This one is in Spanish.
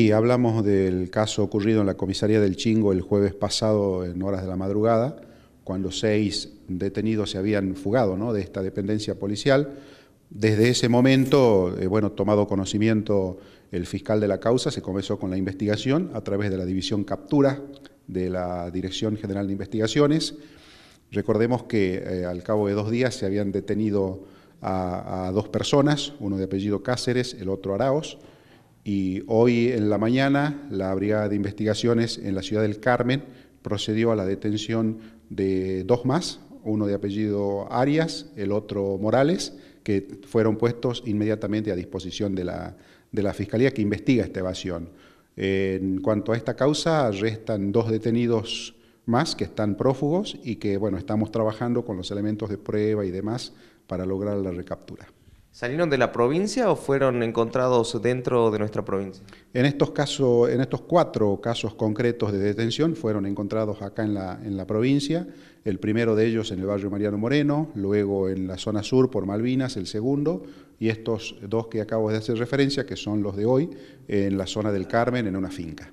Sí, hablamos del caso ocurrido en la comisaría del Chingo el jueves pasado en horas de la madrugada, cuando seis detenidos se habían fugado de esta dependencia policial. Desde ese momento, eh, bueno, tomado conocimiento el fiscal de la causa, se comenzó con la investigación a través de la división captura de la Dirección General de Investigaciones. Recordemos que eh, al cabo de dos días se habían detenido a, a dos personas, uno de apellido Cáceres, el otro Araos, y hoy en la mañana la Brigada de Investigaciones en la ciudad del Carmen procedió a la detención de dos más, uno de apellido Arias, el otro Morales, que fueron puestos inmediatamente a disposición de la, de la Fiscalía que investiga esta evasión. En cuanto a esta causa, restan dos detenidos más que están prófugos y que bueno, estamos trabajando con los elementos de prueba y demás para lograr la recaptura. ¿Salieron de la provincia o fueron encontrados dentro de nuestra provincia? En estos, casos, en estos cuatro casos concretos de detención fueron encontrados acá en la, en la provincia, el primero de ellos en el barrio Mariano Moreno, luego en la zona sur por Malvinas, el segundo, y estos dos que acabo de hacer referencia, que son los de hoy, en la zona del Carmen, en una finca.